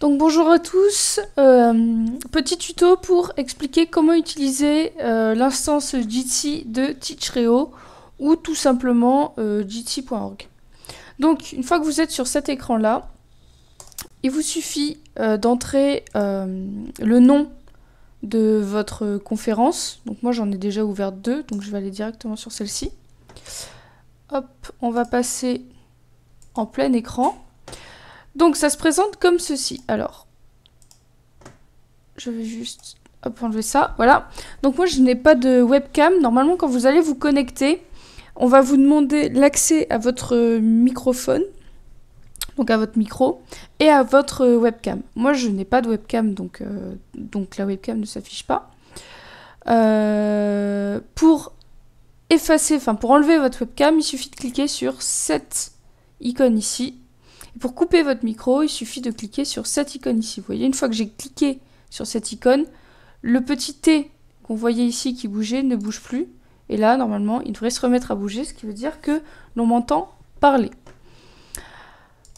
Donc bonjour à tous, euh, petit tuto pour expliquer comment utiliser euh, l'instance Jitsi de Teachreo ou tout simplement euh, Donc une fois que vous êtes sur cet écran là, il vous suffit d'entrer le nom de votre conférence. Donc moi j'en ai déjà ouvert deux, donc je vais aller directement sur celle-ci. Hop, on va passer en plein écran. Donc ça se présente comme ceci. Alors, je vais juste enlever ça. Voilà. Donc moi, je n'ai pas de webcam. Normalement, quand vous allez vous connecter, on va vous demander l'accès à votre microphone, donc à votre micro, et à votre webcam. Moi, je n'ai pas de webcam, donc, euh, donc la webcam ne s'affiche pas. Euh, pour effacer, enfin pour enlever votre webcam, il suffit de cliquer sur cette icône ici pour couper votre micro, il suffit de cliquer sur cette icône ici. Vous voyez, une fois que j'ai cliqué sur cette icône, le petit T qu'on voyait ici qui bougeait ne bouge plus. Et là, normalement, il devrait se remettre à bouger, ce qui veut dire que l'on m'entend parler.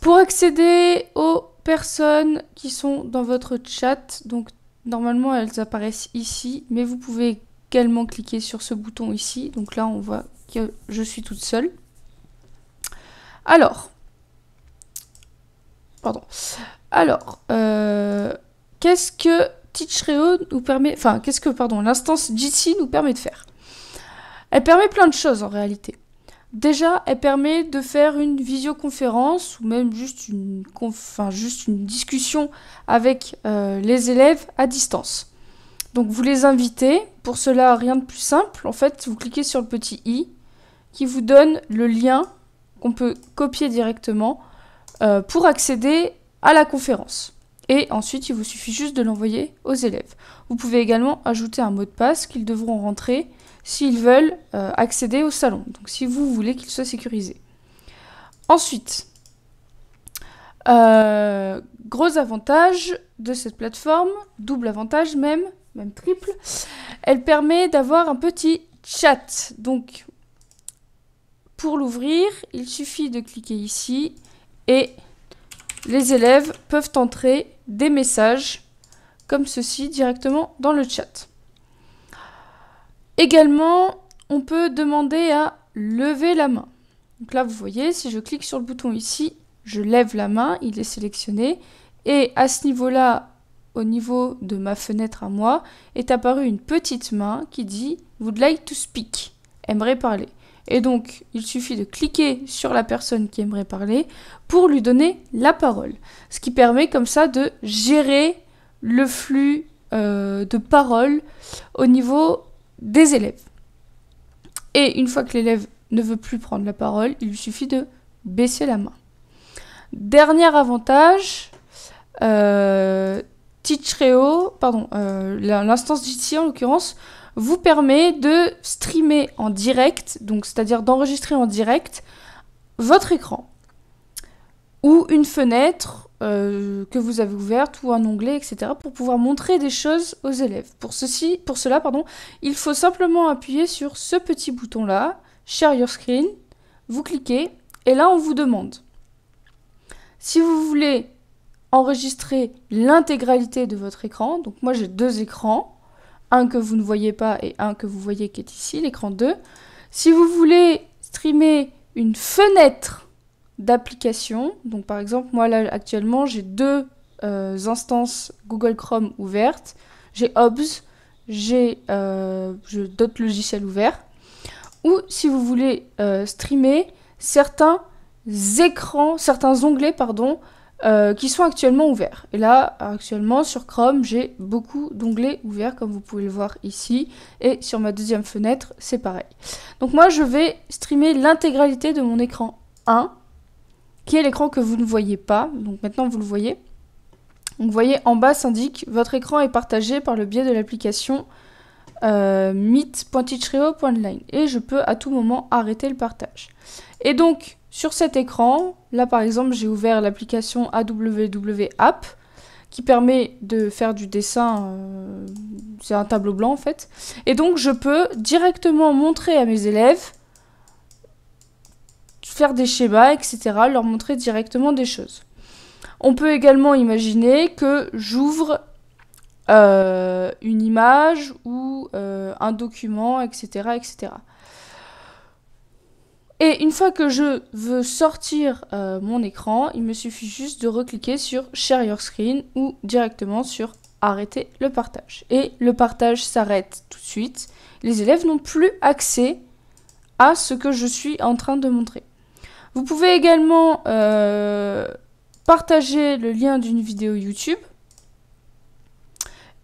Pour accéder aux personnes qui sont dans votre chat, donc normalement elles apparaissent ici, mais vous pouvez également cliquer sur ce bouton ici. Donc là, on voit que je suis toute seule. Alors, Pardon. Alors, euh, qu'est-ce que Teachreo nous permet... Enfin, qu'est-ce que, pardon, l'instance GC nous permet de faire Elle permet plein de choses en réalité. Déjà, elle permet de faire une visioconférence ou même juste une, discussion avec euh, les élèves à distance. Donc vous les invitez. Pour cela, rien de plus simple. En fait, vous cliquez sur le petit i qui vous donne le lien qu'on peut copier directement euh, pour accéder à la conférence. Et ensuite, il vous suffit juste de l'envoyer aux élèves. Vous pouvez également ajouter un mot de passe qu'ils devront rentrer s'ils veulent euh, accéder au salon, donc si vous voulez qu'il soit sécurisé. Ensuite, euh, gros avantage de cette plateforme, double avantage même, même triple, elle permet d'avoir un petit chat. Donc, pour l'ouvrir, il suffit de cliquer ici et les élèves peuvent entrer des messages comme ceci directement dans le chat. Également, on peut demander à lever la main. Donc là, vous voyez, si je clique sur le bouton ici, je lève la main, il est sélectionné. Et à ce niveau-là, au niveau de ma fenêtre à moi, est apparue une petite main qui dit « Would like to speak »,« Aimerait parler ». Et donc, il suffit de cliquer sur la personne qui aimerait parler pour lui donner la parole. Ce qui permet comme ça de gérer le flux euh, de parole au niveau des élèves. Et une fois que l'élève ne veut plus prendre la parole, il lui suffit de baisser la main. Dernier avantage, euh, Teachreo, pardon, euh, l'instance d'ici en l'occurrence, vous permet de streamer en direct, donc c'est-à-dire d'enregistrer en direct votre écran ou une fenêtre euh, que vous avez ouverte ou un onglet, etc. pour pouvoir montrer des choses aux élèves. Pour, ceci, pour cela, pardon, il faut simplement appuyer sur ce petit bouton-là, Share Your Screen, vous cliquez et là on vous demande si vous voulez enregistrer l'intégralité de votre écran, donc moi j'ai deux écrans, un que vous ne voyez pas et un que vous voyez qui est ici, l'écran 2. Si vous voulez streamer une fenêtre d'application, donc par exemple moi là actuellement j'ai deux euh, instances Google Chrome ouvertes, j'ai OBS, j'ai euh, d'autres logiciels ouverts, ou si vous voulez euh, streamer certains écrans, certains onglets pardon, euh, qui sont actuellement ouverts. Et là, actuellement, sur Chrome, j'ai beaucoup d'onglets ouverts, comme vous pouvez le voir ici. Et sur ma deuxième fenêtre, c'est pareil. Donc moi, je vais streamer l'intégralité de mon écran 1, qui est l'écran que vous ne voyez pas. Donc maintenant, vous le voyez. Donc, vous voyez, en bas s'indique « Votre écran est partagé par le biais de l'application » euh, et je peux à tout moment arrêter le partage. Et donc sur cet écran, là par exemple j'ai ouvert l'application AWW App qui permet de faire du dessin, euh, c'est un tableau blanc en fait. Et donc je peux directement montrer à mes élèves, faire des schémas, etc., leur montrer directement des choses. On peut également imaginer que j'ouvre euh, une image ou euh, un document, etc., etc. Et une fois que je veux sortir euh, mon écran, il me suffit juste de recliquer sur Share Your Screen ou directement sur Arrêter le partage. Et le partage s'arrête tout de suite. Les élèves n'ont plus accès à ce que je suis en train de montrer. Vous pouvez également partager le lien d'une vidéo YouTube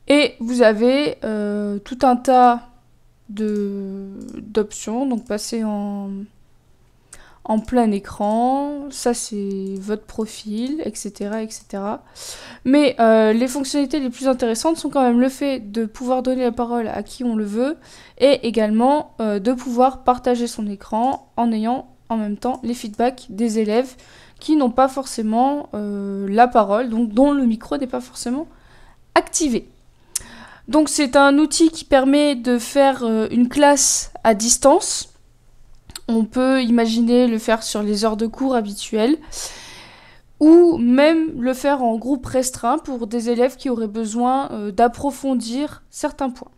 et vous avez euh, tout un tas d'options. Donc passer en, en plein écran, ça c'est votre profil, etc. etc. Mais euh, les fonctionnalités les plus intéressantes sont quand même le fait de pouvoir donner la parole à qui on le veut et également euh, de pouvoir partager son écran en ayant en même temps les feedbacks des élèves qui n'ont pas forcément la parole, donc dont le micro n'est pas forcément activé. Donc c'est un outil qui permet de faire euh, une classe à distance. On peut imaginer le faire sur les heures de cours habituelles ou même le faire en groupe restreint pour des élèves qui auraient besoin euh, d'approfondir certains points.